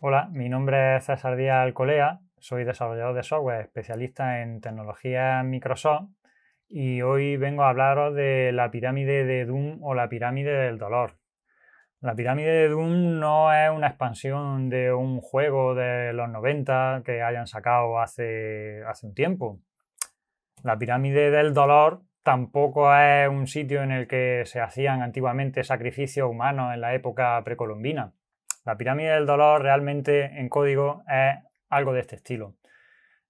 Hola, mi nombre es César Díaz Alcolea, soy desarrollador de software, especialista en tecnología Microsoft y hoy vengo a hablaros de la pirámide de Doom o la pirámide del dolor. La pirámide de Doom no es una expansión de un juego de los 90 que hayan sacado hace, hace un tiempo. La pirámide del dolor tampoco es un sitio en el que se hacían antiguamente sacrificios humanos en la época precolombina. La pirámide del dolor realmente en código es algo de este estilo.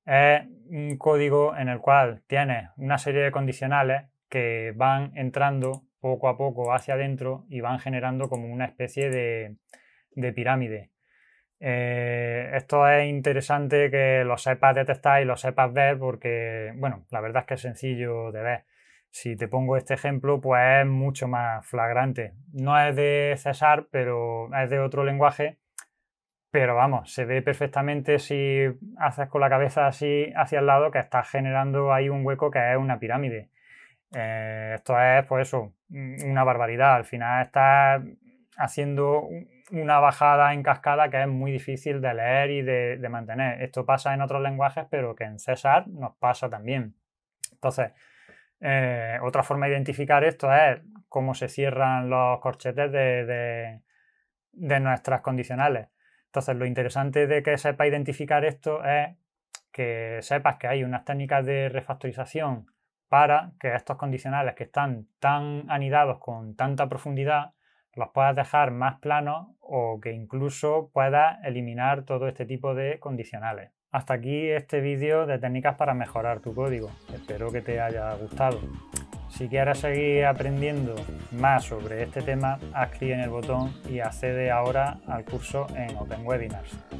Es un código en el cual tienes una serie de condicionales que van entrando poco a poco hacia adentro y van generando como una especie de, pirámide. Eh, esto es interesante que lo sepas detectar y lo sepas ver porque, bueno, la verdad es que es sencillo de ver. Si te pongo este ejemplo, pues es mucho más flagrante. No es de César, pero es de otro lenguaje. Pero vamos, se ve perfectamente si haces con la cabeza así hacia el lado que estás generando ahí un hueco que es una pirámide. Eh, esto es, pues eso, una barbaridad. Al final estás haciendo una bajada en cascada que es muy difícil de leer y de, de mantener. Esto pasa en otros lenguajes, pero que en César nos pasa también. Entonces, eh, otra forma de identificar esto es cómo se cierran los corchetes de, de, nuestras condicionales. Entonces, lo interesante de que sepa identificar esto es que sepas que hay unas técnicas de refactorización para que estos condicionales que están tan anidados con tanta profundidad los puedas dejar más planos o que incluso puedas eliminar todo este tipo de condicionales. Hasta aquí este vídeo de técnicas para mejorar tu código. Espero que te haya gustado. Si quieres seguir aprendiendo más sobre este tema, haz clic en el botón y accede ahora al curso en Open Webinars.